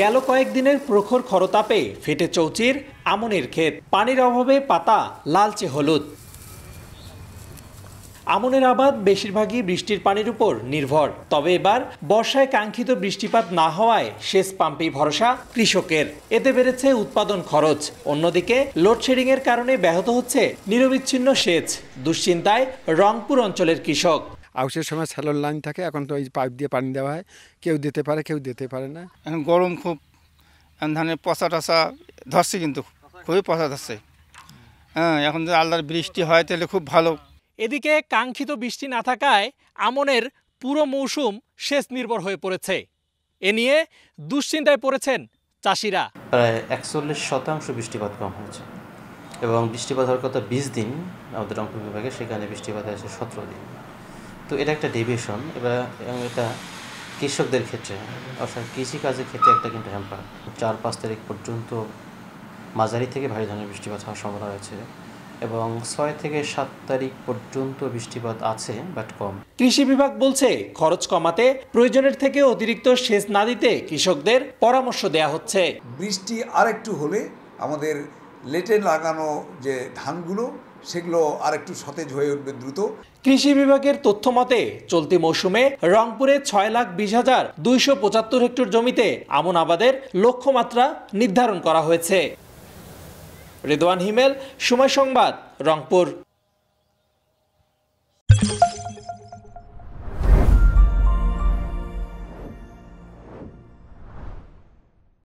গেল কয়েকদিনের প্রখর খরতাপে ফেটে চৌচির আমনের ক্ষেত পানির অভাবে পাতা লালচে হলুদ আমনের আবাদ বেশিরভাগই বৃষ্টির পানির উপর নির্ভর তবে এবার বর্ষায় কাঙ্ক্ষিত বৃষ্টিপাত না হওয়ায় সেচ পাম্পেই ভরসা কৃষকের এতে বেড়েছে উৎপাদন খরচ অন্যদিকে লোডশেডিংয়ের কারণে ব্যাহত হচ্ছে নিরবিচ্ছিন্ন সেচ দুশ্চিন্তায় রংপুর অঞ্চলের কৃষক আউসের সময় স্যালোর লাইন থাকে এখন তো ওই পাইপ দিয়ে পানি দেওয়া হয় কেউ দিতে পারে কেউ দিতে পারে না এখন গরম খুব ধানের পচা টসা ধরছে কিন্তু খুবই পচা ধরছে হ্যাঁ এখন যদি আল্লাহর বৃষ্টি হয় তাহলে খুব ভালো এদিকে কাঙ্ক্ষিত বৃষ্টি না থাকায় আমনের পুরো মৌসুম শেষ নির্ভর হয়ে পড়েছে এ নিয়ে দুশ্চিন্তায় পড়েছেন চাষিরা প্রায় একচল্লিশ শতাংশ বৃষ্টিপাত কম হয়েছে এবং বৃষ্টিপাত হওয়ার কথা বিশ দিন আমাদের রংপুর বিভাগে সেখানে বৃষ্টিপাত হয়েছে সতেরো দিন তো এটা একটা ডেভিয়েশন এবার এটা কৃষকদের ক্ষেত্রে অর্থাৎ কৃষিকাজের ক্ষেত্রে একটা কিন্তু হ্যাম্পার চার পাঁচ তারিখ পর্যন্ত মাঝারি থেকে ভারী ধরনের বৃষ্টিপাত হওয়ার সম্ভাবনা রয়েছে এবং ছয় থেকে সাত তারিখ পর্যন্ত বৃষ্টিপাত আছে বাট কম কৃষি বিভাগ বলছে খরচ কমাতে প্রয়োজনের থেকে অতিরিক্ত সেচ না দিতে কৃষকদের পরামর্শ দেয়া হচ্ছে বৃষ্টি আর একটু হলে আমাদের লেটে লাগানো যে ধানগুলো সেগুলো আর একটু সতেজ হয়ে উঠবে দ্রুত কৃষি বিভাগের তথ্য মতে চলতি মৌসুমে রংপুরে ছয় লাখ বিশ হাজার দুইশো পঁচাত্তর হেক্টর জমিতে আমন আবাদের লক্ষ্যমাত্রা নির্ধারণ করা হয়েছে রেদওয়ান হিমেল সময় সংবাদ রংপুর